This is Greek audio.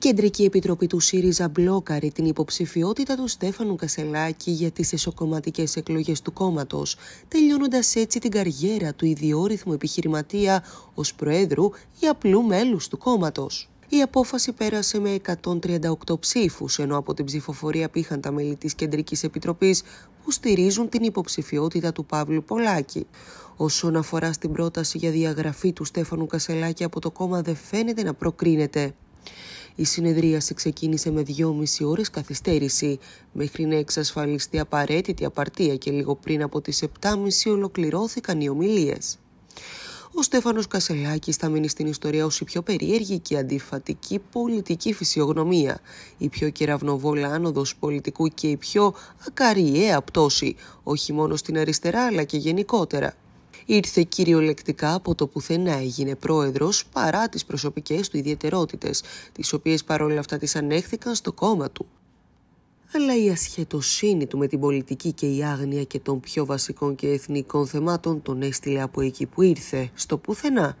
Κεντρική Επιτροπή του ΣΥΡΙΖΑ μπλόκαρε την υποψηφιότητα του Στέφανου Κασελάκη για τις εσωκομματικές εκλογές του κόμματος, τελειώνοντας έτσι την καριέρα του ιδιόρυθμου επιχειρηματία ως Προέδρου ή απλού μέλους του κόμματος. Η απόφαση πέρασε με 138 ψήφους, ενώ από την ψηφοφορία πήγαν τα μέλη της Κεντρικής Επιτροπής που στηρίζουν την υποψηφιότητα του Παύλου Πολάκη. Όσον αφορά στην πρόταση για διαγραφή του Στέφανου Κασελάκη από το κόμμα δεν φαίνεται να προκρίνεται. Η συνεδρίαση ξεκίνησε με δυόμιση ώρες καθυστέρηση, μέχρι να εξασφαλιστεί απαραίτητη απαρτία και λίγο πριν από τις 7.30 ολοκληρώθηκαν οι ομιλίες. Ο Στέφανος Κασελάκης θα μείνει στην ιστορία ως η πιο περίεργη και αντιφατική πολιτική φυσιογνωμία, η πιο κεραυνοβόλα άνοδος πολιτικού και η πιο ακαριέα πτώση, όχι μόνο στην αριστερά αλλά και γενικότερα ήρθε κυριολεκτικά από το πουθενά έγινε πρόεδρος παρά τις προσωπικές του ιδιαιτερότητες, τις οποίες παρόλα αυτά τις ανέχθηκαν στο κόμμα του. Αλλά η ασχετοσύνη του με την πολιτική και η άγνοια και των πιο βασικών και εθνικών θεμάτων τον έστειλε από εκεί που ήρθε, στο πουθενά.